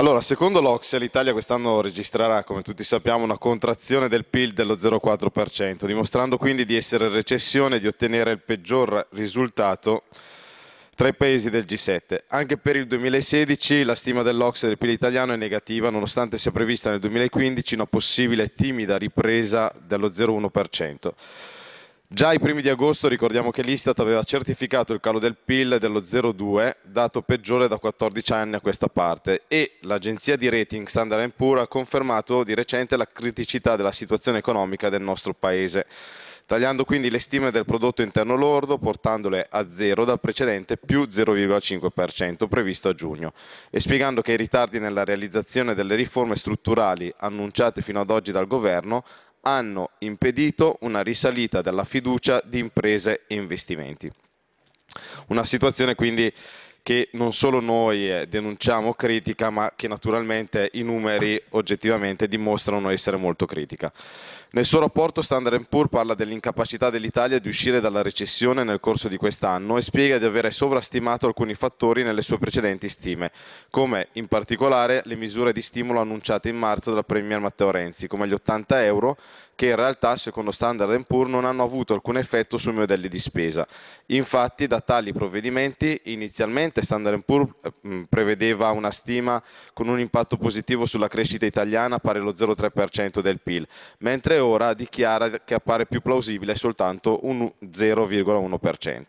Allora, secondo l'Ocse l'Italia quest'anno registrerà, come tutti sappiamo, una contrazione del PIL dello 0,4%, dimostrando quindi di essere in recessione e di ottenere il peggior risultato tra i paesi del G7. Anche per il 2016 la stima dell'Ocse del PIL italiano è negativa, nonostante sia prevista nel 2015 una possibile timida ripresa dello 0,1%. Già ai primi di agosto ricordiamo che l'Istat aveva certificato il calo del PIL dello 0,2, dato peggiore da 14 anni a questa parte, e l'agenzia di rating Standard Poor's ha confermato di recente la criticità della situazione economica del nostro paese, tagliando quindi le stime del prodotto interno lordo portandole a zero dal precedente più 0,5% previsto a giugno e spiegando che i ritardi nella realizzazione delle riforme strutturali annunciate fino ad oggi dal governo hanno impedito una risalita della fiducia di imprese e investimenti. Una situazione quindi che non solo noi eh, denunciamo critica, ma che naturalmente i numeri oggettivamente dimostrano essere molto critica. Nel suo rapporto Standard Poor's parla dell'incapacità dell'Italia di uscire dalla recessione nel corso di quest'anno e spiega di avere sovrastimato alcuni fattori nelle sue precedenti stime, come in particolare le misure di stimolo annunciate in marzo dal Premier Matteo Renzi, come gli 80 euro, che in realtà secondo Standard Poor's non hanno avuto alcun effetto sui modelli di spesa. Infatti da tali provvedimenti inizialmente Standard Poor's eh, prevedeva una stima con un impatto positivo sulla crescita italiana pari allo 0,3% del PIL, mentre ora dichiara che appare più plausibile soltanto un 0,1%.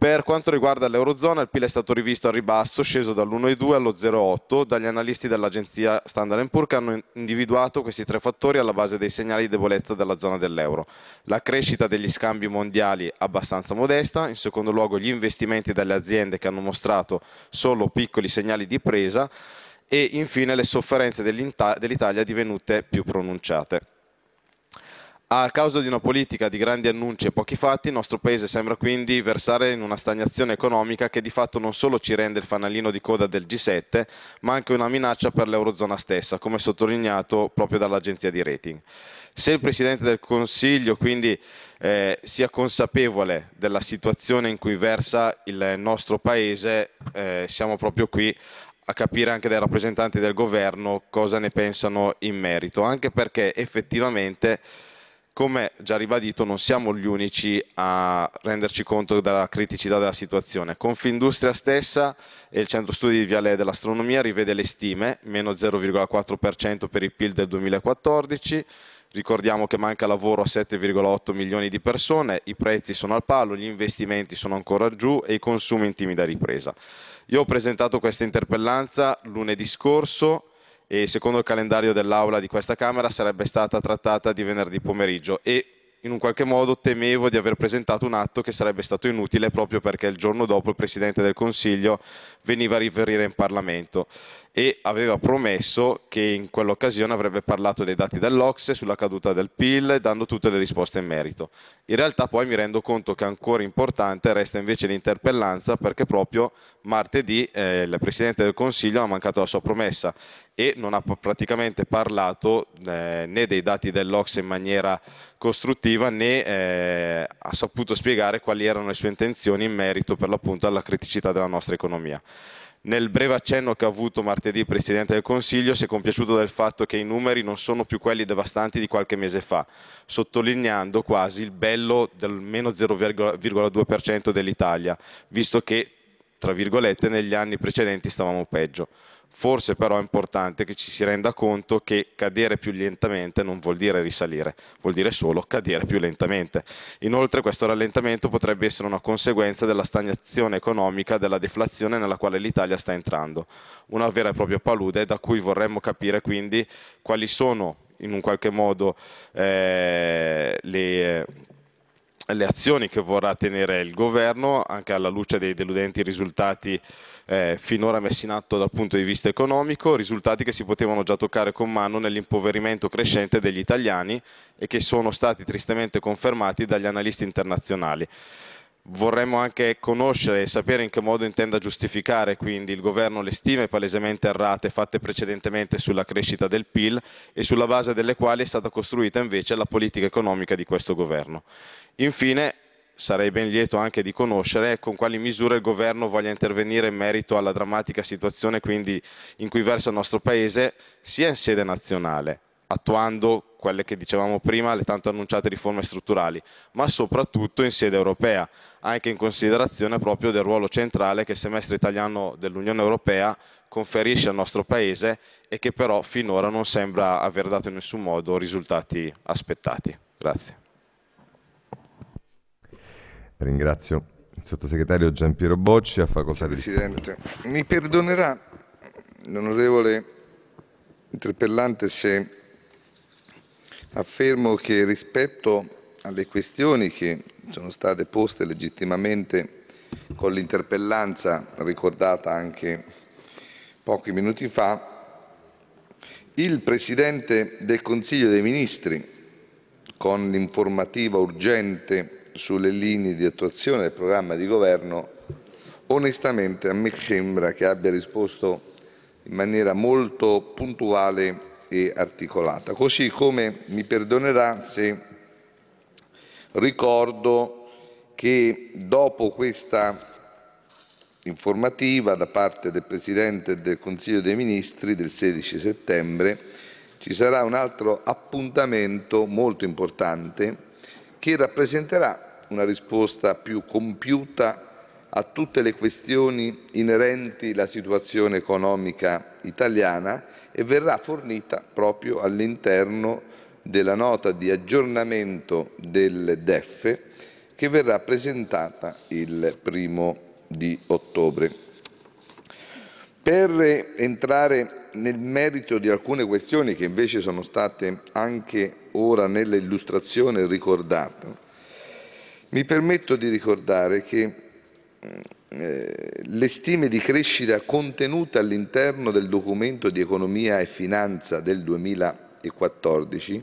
Per quanto riguarda l'Eurozona, il PIL è stato rivisto al ribasso, sceso dall'1,2 allo 0,8 dagli analisti dell'agenzia Standard Poor's che hanno individuato questi tre fattori alla base dei segnali di debolezza della zona dell'euro. La crescita degli scambi mondiali abbastanza modesta, in secondo luogo gli investimenti delle aziende che hanno mostrato solo piccoli segnali di presa e infine le sofferenze dell'Italia divenute più pronunciate. A causa di una politica di grandi annunci e pochi fatti, il nostro paese sembra quindi versare in una stagnazione economica che di fatto non solo ci rende il fanalino di coda del G7, ma anche una minaccia per l'Eurozona stessa, come sottolineato proprio dall'agenzia di rating. Se il Presidente del Consiglio quindi eh, sia consapevole della situazione in cui versa il nostro Paese, eh, siamo proprio qui a capire anche dai rappresentanti del governo cosa ne pensano in merito, anche perché effettivamente come già ribadito, non siamo gli unici a renderci conto della criticità della situazione. Confindustria stessa e il centro studi di Viale dell'Astronomia rivede le stime, meno 0,4% per il PIL del 2014, Ricordiamo che manca lavoro a 7,8 milioni di persone, i prezzi sono al palo, gli investimenti sono ancora giù e i consumi in timida ripresa. Io ho presentato questa interpellanza lunedì scorso e secondo il calendario dell'Aula di questa Camera sarebbe stata trattata di venerdì pomeriggio e in un qualche modo temevo di aver presentato un atto che sarebbe stato inutile proprio perché il giorno dopo il Presidente del Consiglio veniva a riferire in Parlamento e aveva promesso che in quell'occasione avrebbe parlato dei dati dell'Ocse sulla caduta del PIL, dando tutte le risposte in merito. In realtà poi mi rendo conto che ancora importante resta invece l'interpellanza perché proprio martedì eh, il Presidente del Consiglio ha mancato la sua promessa e non ha praticamente parlato eh, né dei dati dell'Ocse in maniera costruttiva né eh, ha saputo spiegare quali erano le sue intenzioni in merito per l'appunto alla criticità della nostra economia nel breve accenno che ha avuto martedì il Presidente del Consiglio si è compiaciuto del fatto che i numeri non sono più quelli devastanti di qualche mese fa, sottolineando quasi il bello del meno 0,2% dell'Italia, visto che, tra virgolette, negli anni precedenti stavamo peggio. Forse però è importante che ci si renda conto che cadere più lentamente non vuol dire risalire, vuol dire solo cadere più lentamente. Inoltre questo rallentamento potrebbe essere una conseguenza della stagnazione economica, della deflazione nella quale l'Italia sta entrando, una vera e propria palude da cui vorremmo capire quindi quali sono in un qualche modo eh, le le azioni che vorrà tenere il governo, anche alla luce dei deludenti risultati eh, finora messi in atto dal punto di vista economico, risultati che si potevano già toccare con mano nell'impoverimento crescente degli italiani e che sono stati tristemente confermati dagli analisti internazionali. Vorremmo anche conoscere e sapere in che modo intenda giustificare quindi il governo le stime palesemente errate fatte precedentemente sulla crescita del PIL e sulla base delle quali è stata costruita invece la politica economica di questo governo. Infine, sarei ben lieto anche di conoscere con quali misure il governo voglia intervenire in merito alla drammatica situazione in cui versa il nostro Paese, sia in sede nazionale, attuando quelle che dicevamo prima, le tanto annunciate riforme strutturali, ma soprattutto in sede europea, anche in considerazione proprio del ruolo centrale che il semestre italiano dell'Unione Europea conferisce al nostro Paese e che però finora non sembra aver dato in nessun modo risultati aspettati. Grazie. Ringrazio il sottosegretario Gian Piero Bocci a facoltà di... Presidente, mi perdonerà l'onorevole interpellante se affermo che rispetto alle questioni che sono state poste legittimamente con l'interpellanza ricordata anche pochi minuti fa, il Presidente del Consiglio dei Ministri, con l'informativa urgente sulle linee di attuazione del programma di governo, onestamente a me sembra che abbia risposto in maniera molto puntuale e articolata. Così come mi perdonerà se ricordo che dopo questa informativa da parte del Presidente del Consiglio dei Ministri del 16 settembre ci sarà un altro appuntamento molto importante che rappresenterà una risposta più compiuta a tutte le questioni inerenti la situazione economica italiana e verrà fornita proprio all'interno della nota di aggiornamento del DEF che verrà presentata il primo di ottobre. Per entrare nel merito di alcune questioni che invece sono state anche ora nell'illustrazione ricordate, mi permetto di ricordare che mm, eh, le stime di crescita contenute all'interno del documento di economia e finanza del 2014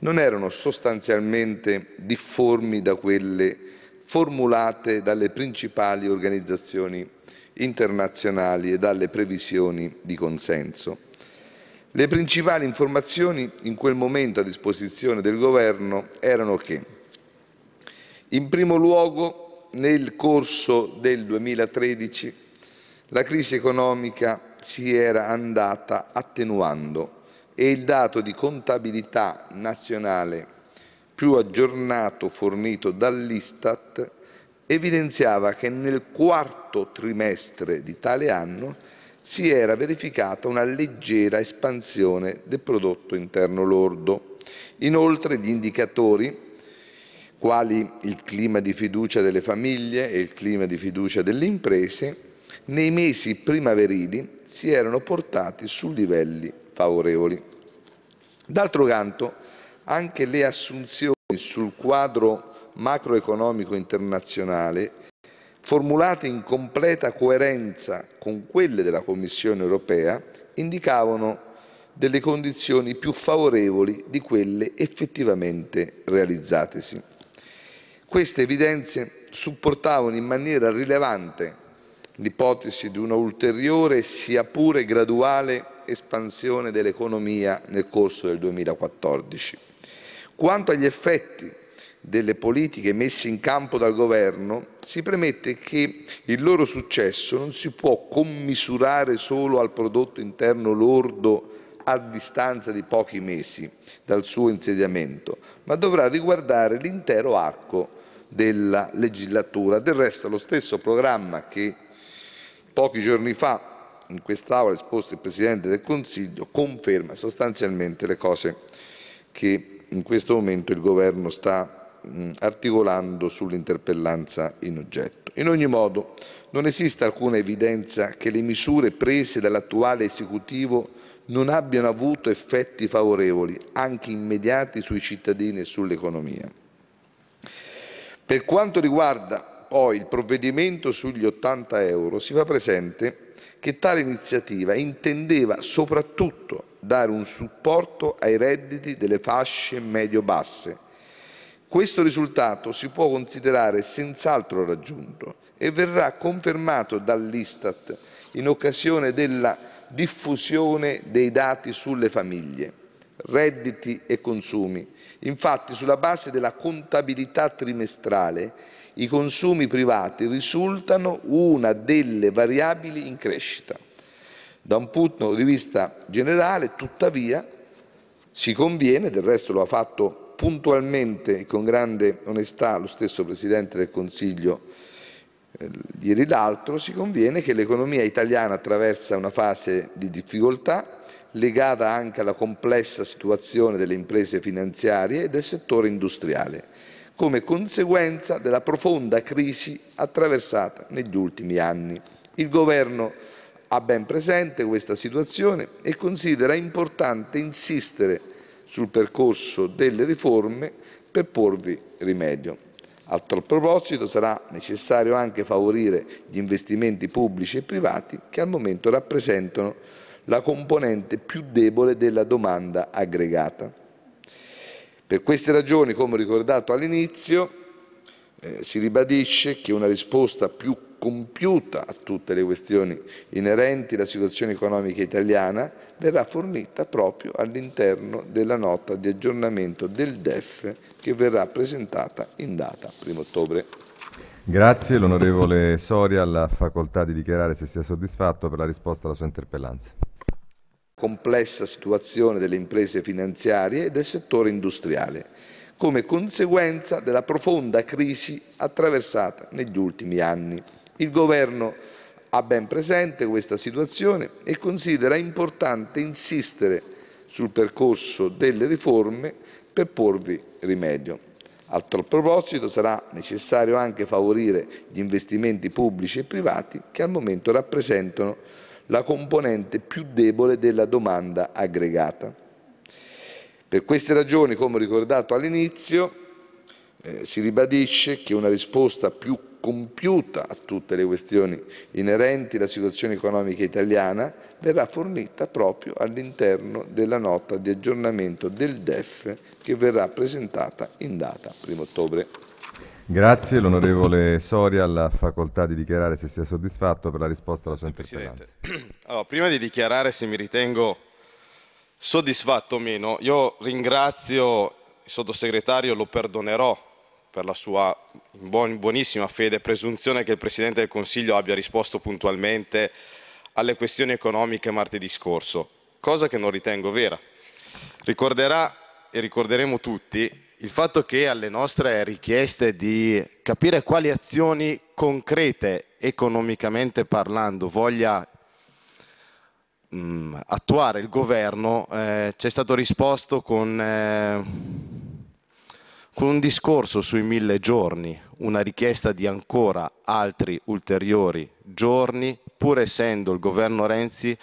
non erano sostanzialmente difformi da quelle formulate dalle principali organizzazioni internazionali e dalle previsioni di consenso. Le principali informazioni in quel momento a disposizione del Governo erano che, in primo luogo, nel corso del 2013 la crisi economica si era andata attenuando e il dato di contabilità nazionale più aggiornato fornito dall'Istat evidenziava che nel quarto trimestre di tale anno si era verificata una leggera espansione del prodotto interno lordo. Inoltre gli indicatori quali il clima di fiducia delle famiglie e il clima di fiducia delle imprese, nei mesi primaverili si erano portati su livelli favorevoli. D'altro canto, anche le assunzioni sul quadro macroeconomico internazionale formulate in completa coerenza con quelle della Commissione europea indicavano delle condizioni più favorevoli di quelle effettivamente realizzatesi. Queste evidenze supportavano in maniera rilevante l'ipotesi di una ulteriore, sia pure graduale, espansione dell'economia nel corso del 2014. Quanto agli effetti delle politiche messe in campo dal Governo, si premette che il loro successo non si può commisurare solo al prodotto interno lordo a distanza di pochi mesi dal suo insediamento, ma dovrà riguardare l'intero arco della legislatura. Del resto lo stesso programma che pochi giorni fa in quest'Aula ha esposto il Presidente del Consiglio conferma sostanzialmente le cose che in questo momento il Governo sta mh, articolando sull'interpellanza in oggetto. In ogni modo, non esiste alcuna evidenza che le misure prese dall'attuale esecutivo non abbiano avuto effetti favorevoli, anche immediati, sui cittadini e sull'economia. Per quanto riguarda poi il provvedimento sugli 80 euro, si fa presente che tale iniziativa intendeva soprattutto dare un supporto ai redditi delle fasce medio-basse, questo risultato si può considerare senz'altro raggiunto e verrà confermato dall'Istat in occasione della diffusione dei dati sulle famiglie, redditi e consumi. Infatti, sulla base della contabilità trimestrale, i consumi privati risultano una delle variabili in crescita. Da un punto di vista generale, tuttavia, si conviene, del resto lo ha fatto puntualmente e con grande onestà lo stesso Presidente del Consiglio eh, ieri l'altro, si conviene che l'economia italiana attraversa una fase di difficoltà legata anche alla complessa situazione delle imprese finanziarie e del settore industriale, come conseguenza della profonda crisi attraversata negli ultimi anni. Il Governo ha ben presente questa situazione e considera importante insistere sul percorso delle riforme per porvi rimedio. A tal proposito sarà necessario anche favorire gli investimenti pubblici e privati che al momento rappresentano la componente più debole della domanda aggregata. Per queste ragioni, come ricordato all'inizio, eh, si ribadisce che una risposta più compiuta a tutte le questioni inerenti alla situazione economica italiana verrà fornita proprio all'interno della nota di aggiornamento del DEF che verrà presentata in data 1 ottobre. Grazie, l'onorevole Soria ha facoltà di dichiarare se sia soddisfatto per la risposta alla sua interpellanza. Complessa situazione delle imprese finanziarie e del settore industriale come conseguenza della profonda crisi attraversata negli ultimi anni. Il Governo ha ben presente questa situazione e considera importante insistere sul percorso delle riforme per porvi rimedio. A tal proposito sarà necessario anche favorire gli investimenti pubblici e privati che al momento rappresentano la componente più debole della domanda aggregata. Per queste ragioni, come ricordato all'inizio, eh, si ribadisce che una risposta più compiuta a tutte le questioni inerenti alla situazione economica italiana verrà fornita proprio all'interno della nota di aggiornamento del DEF che verrà presentata in data 1 ottobre. Grazie, l'onorevole Soria ha la facoltà di dichiarare se sia soddisfatto per la risposta alla sua interrogazione. Allora, prima di dichiarare se mi ritengo soddisfatto o meno, io ringrazio il sottosegretario, lo perdonerò per la sua buonissima fede e presunzione che il Presidente del Consiglio abbia risposto puntualmente alle questioni economiche martedì scorso, cosa che non ritengo vera. Ricorderà e ricorderemo tutti il fatto che alle nostre richieste di capire quali azioni concrete economicamente parlando voglia mh, mm, attuare il governo eh, ci è stato risposto con, eh, con un discorso sui mille giorni, una richiesta di ancora altri ulteriori giorni, pur essendo il governo Renzi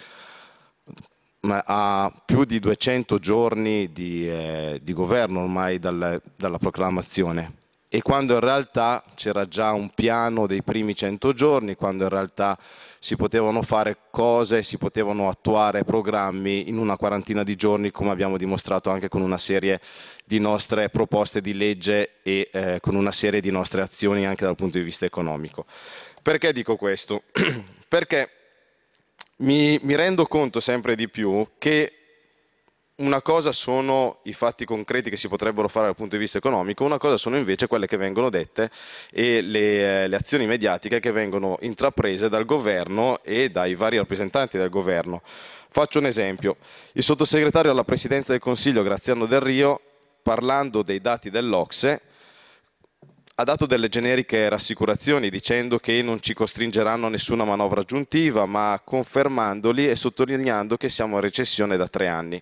mm, a più di 200 giorni di, eh, di governo ormai dal, dalla proclamazione e quando in realtà c'era già un piano dei primi 100 giorni, quando in realtà si potevano fare cose, si potevano attuare programmi in una quarantina di giorni, come abbiamo dimostrato anche con una serie di nostre proposte di legge e eh, con una serie di nostre azioni anche dal punto di vista economico. Perché dico questo? Perché mi, mi rendo conto sempre di più che una cosa sono i fatti concreti che si potrebbero fare dal punto di vista economico, una cosa sono invece quelle che vengono dette e le, eh, le azioni mediatiche che vengono intraprese dal governo e dai vari rappresentanti del governo. Faccio un esempio. Il sottosegretario alla Presidenza del Consiglio, Graziano Del Rio, parlando dei dati dell'Ocse, ha dato delle generiche rassicurazioni dicendo che non ci costringeranno a nessuna manovra aggiuntiva, ma confermandoli e sottolineando che siamo in recessione da tre anni.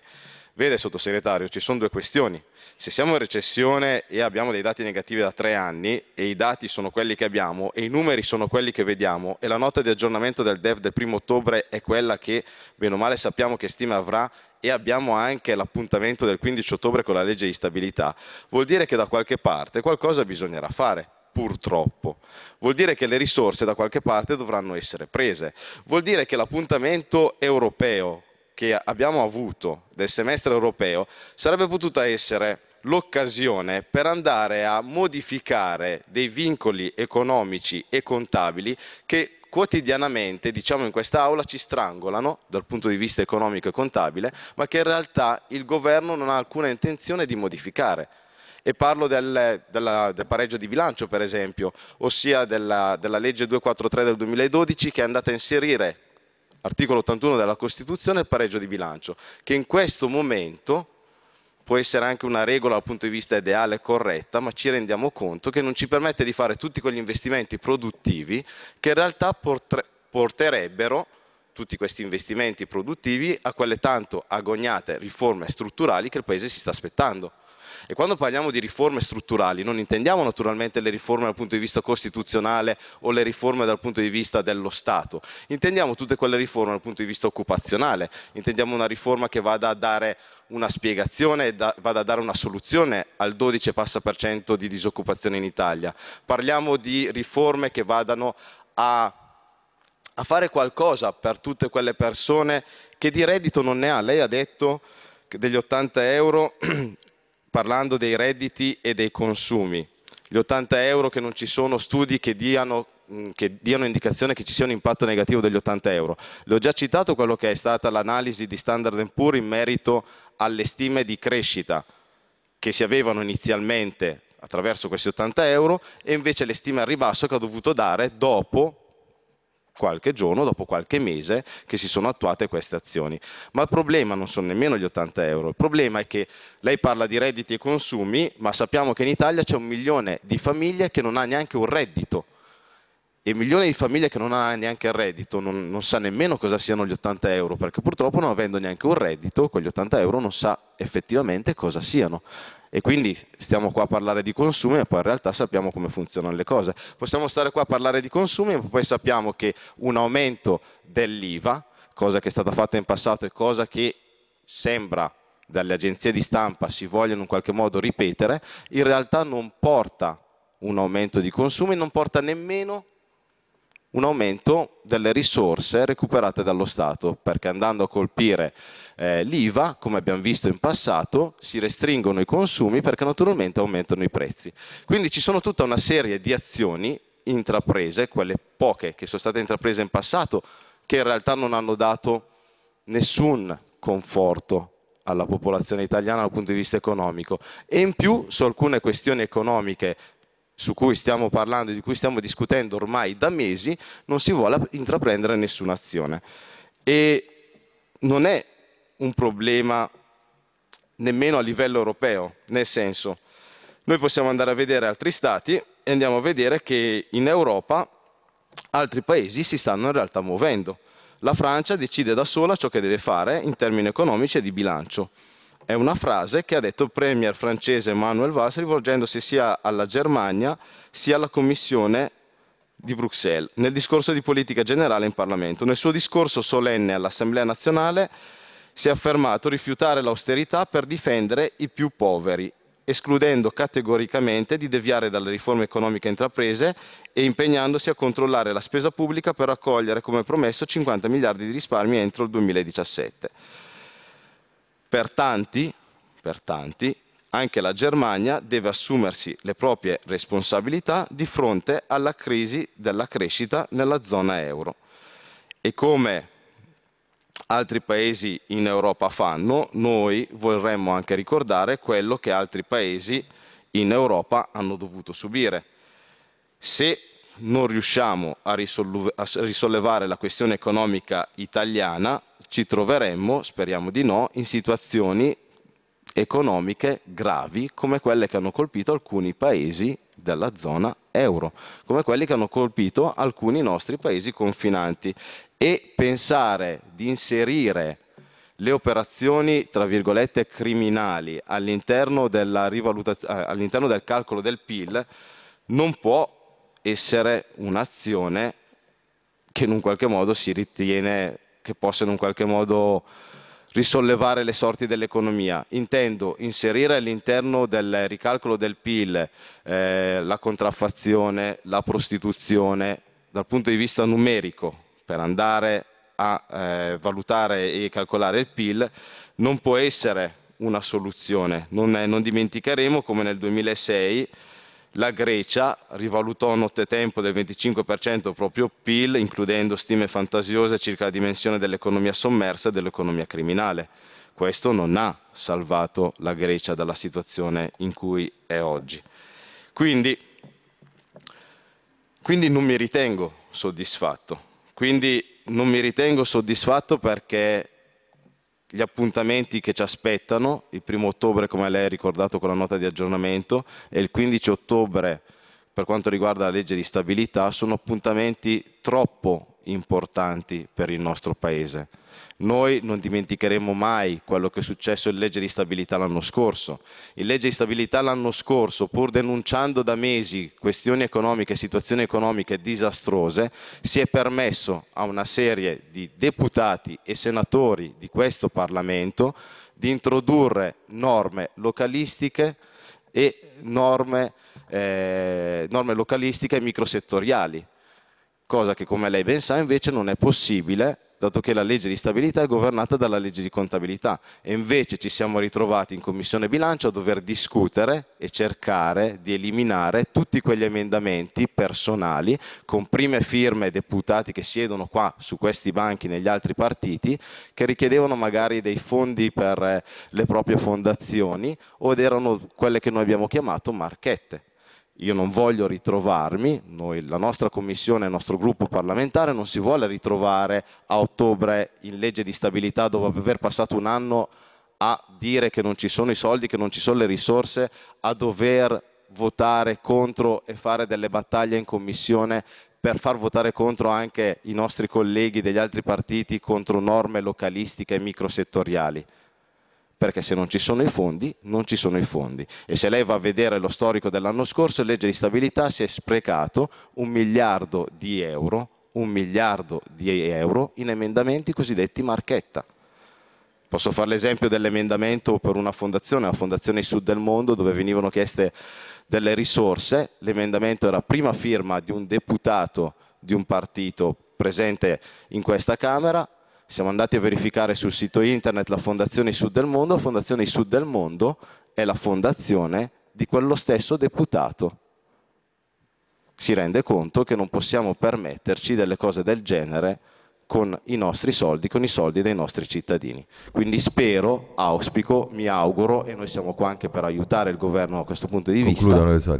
Vede sottosegretario, ci sono due questioni. Se siamo in recessione e abbiamo dei dati negativi da tre anni e i dati sono quelli che abbiamo e i numeri sono quelli che vediamo e la nota di aggiornamento del DEF del primo ottobre è quella che bene o male sappiamo che stima avrà e abbiamo anche l'appuntamento del 15 ottobre con la legge di stabilità, vuol dire che da qualche parte qualcosa bisognerà fare purtroppo. Vuol dire che le risorse da qualche parte dovranno essere prese. Vuol dire che l'appuntamento europeo che abbiamo avuto del semestre europeo sarebbe potuta essere l'occasione per andare a modificare dei vincoli economici e contabili che quotidianamente, diciamo in quest'Aula, ci strangolano dal punto di vista economico e contabile, ma che in realtà il governo non ha alcuna intenzione di modificare. E parlo del, della, del pareggio di bilancio, per esempio, ossia della, della legge 243 del 2012 che è andata a inserire articolo 81 della Costituzione, il pareggio di bilancio, che in questo momento può essere anche una regola dal punto di vista ideale e corretta, ma ci rendiamo conto che non ci permette di fare tutti quegli investimenti produttivi che in realtà porterebbero tutti questi investimenti produttivi a quelle tanto agognate riforme strutturali che il Paese si sta aspettando. E quando parliamo di riforme strutturali non intendiamo naturalmente le riforme dal punto di vista costituzionale o le riforme dal punto di vista dello Stato, intendiamo tutte quelle riforme dal punto di vista occupazionale, intendiamo una riforma che vada a dare una spiegazione, da, vada a dare una soluzione al 12 passa per cento di disoccupazione in Italia. Parliamo di riforme che vadano a, a fare qualcosa per tutte quelle persone che di reddito non ne ha. Lei ha detto che degli 80 euro parlando dei redditi e dei consumi. Gli 80 euro che non ci sono studi che diano che diano indicazione che ci sia un impatto negativo degli 80 euro. L'ho già citato quello che è stata l'analisi di Standard Poor's in merito alle stime di crescita che si avevano inizialmente attraverso questi 80 euro e invece le stime al ribasso che ha dovuto dare dopo qualche giorno, dopo qualche mese che si sono attuate queste azioni. Ma il problema non sono nemmeno gli 80 euro, il problema è che lei parla di redditi e consumi, ma sappiamo che in Italia c'è un milione di famiglie che non ha neanche un reddito e milioni di famiglie che non hanno neanche il reddito, non, non, sa nemmeno cosa siano gli 80 euro, perché purtroppo non avendo neanche un reddito, con gli 80 euro non sa effettivamente cosa siano. E quindi stiamo qua a parlare di consumi, ma poi in realtà sappiamo come funzionano le cose. Possiamo stare qua a parlare di consumi, ma poi sappiamo che un aumento dell'IVA, cosa che è stata fatta in passato e cosa che sembra dalle agenzie di stampa si vogliono in qualche modo ripetere, in realtà non porta un aumento di consumi, non porta nemmeno un aumento delle risorse recuperate dallo Stato, perché andando a colpire eh, l'IVA, come abbiamo visto in passato, si restringono i consumi perché naturalmente aumentano i prezzi. Quindi ci sono tutta una serie di azioni intraprese, quelle poche che sono state intraprese in passato, che in realtà non hanno dato nessun conforto alla popolazione italiana dal punto di vista economico e in più su alcune questioni economiche su cui stiamo parlando e di cui stiamo discutendo ormai da mesi, non si vuole intraprendere nessuna azione. E non è un problema nemmeno a livello europeo, nel senso, noi possiamo andare a vedere altri stati e andiamo a vedere che in Europa altri paesi si stanno in realtà muovendo. La Francia decide da sola ciò che deve fare in termini economici e di bilancio. È una frase che ha detto il premier francese Manuel Valls rivolgendosi sia alla Germania sia alla Commissione di Bruxelles nel discorso di politica generale in Parlamento. Nel suo discorso solenne all'Assemblea nazionale si è affermato rifiutare l'austerità per difendere i più poveri, escludendo categoricamente di deviare dalle riforme economiche intraprese e impegnandosi a controllare la spesa pubblica per raccogliere come promesso 50 miliardi di risparmi entro il 2017. Per tanti, per tanti, anche la Germania deve assumersi le proprie responsabilità di fronte alla crisi della crescita nella zona euro. E come altri paesi in Europa fanno, noi vorremmo anche ricordare quello che altri paesi in Europa hanno dovuto subire. Se non riusciamo a, risollu- a risollevare la questione economica italiana, ci troveremmo, speriamo di no, in situazioni economiche gravi come quelle che hanno colpito alcuni paesi della zona euro, come quelli che hanno colpito alcuni nostri paesi confinanti e pensare di inserire le operazioni, tra virgolette, criminali all'interno, eh, all'interno del calcolo del PIL non può essere un'azione che in un qualche modo si ritiene che possa in un qualche modo risollevare le sorti dell'economia. Intendo inserire all'interno del ricalcolo del PIL eh, la contraffazione, la prostituzione dal punto di vista numerico per andare a eh, valutare e calcolare il PIL non può essere una soluzione. non, non dimenticheremo come nel 2006 la Grecia rivalutò nottetempo del 25% il proprio PIL, includendo stime fantasiose circa la dimensione dell'economia sommersa e dell'economia criminale. Questo non ha salvato la Grecia dalla situazione in cui è oggi. Quindi, quindi non mi ritengo soddisfatto. Quindi non mi ritengo soddisfatto perché gli appuntamenti che ci aspettano, il primo ottobre come lei ha ricordato con la nota di aggiornamento e il 15 ottobre per quanto riguarda la legge di stabilità sono appuntamenti troppo importanti per il nostro Paese. Noi non dimenticheremo mai quello che è successo in legge di stabilità l'anno scorso. In legge di stabilità l'anno scorso, pur denunciando da mesi questioni economiche e situazioni economiche disastrose, si è permesso a una serie di deputati e senatori di questo Parlamento di introdurre norme localistiche e norme, eh, norme localistiche e microsettoriali, cosa che come lei ben sa invece non è possibile dato che la legge di stabilità è governata dalla legge di contabilità e invece ci siamo ritrovati in Commissione bilancio a dover discutere e cercare di eliminare tutti quegli emendamenti personali con prime firme deputati che siedono qua su questi banchi negli altri partiti che richiedevano magari dei fondi per eh, le proprie fondazioni ed erano quelle che noi abbiamo chiamato marchette io non voglio ritrovarmi, noi, la nostra commissione, il nostro gruppo parlamentare non si vuole ritrovare a ottobre in legge di stabilità dopo aver passato un anno a dire che non ci sono i soldi, che non ci sono le risorse, a dover votare contro e fare delle battaglie in commissione per far votare contro anche i nostri colleghi degli altri partiti contro norme localistiche e microsettoriali perché se non ci sono i fondi, non ci sono i fondi. E se lei va a vedere lo storico dell'anno scorso, in legge di stabilità si è sprecato un miliardo di euro, un miliardo di euro in emendamenti cosiddetti marchetta. Posso fare l'esempio dell'emendamento per una fondazione, la Fondazione Sud del Mondo, dove venivano chieste delle risorse. L'emendamento era prima firma di un deputato di un partito presente in questa Camera, siamo andati a verificare sul sito internet la Fondazione Sud del Mondo, la Fondazione Sud del Mondo è la fondazione di quello stesso deputato. Si rende conto che non possiamo permetterci delle cose del genere con i nostri soldi, con i soldi dei nostri cittadini. Quindi spero, auspico, mi auguro, e noi siamo qua anche per aiutare il governo a questo punto di Concludo vista,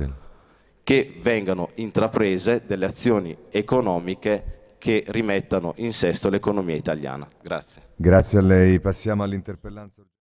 che vengano intraprese delle azioni economiche che rimettano in sesto l'economia italiana. Grazie. Grazie a lei. Passiamo all'interpellanza.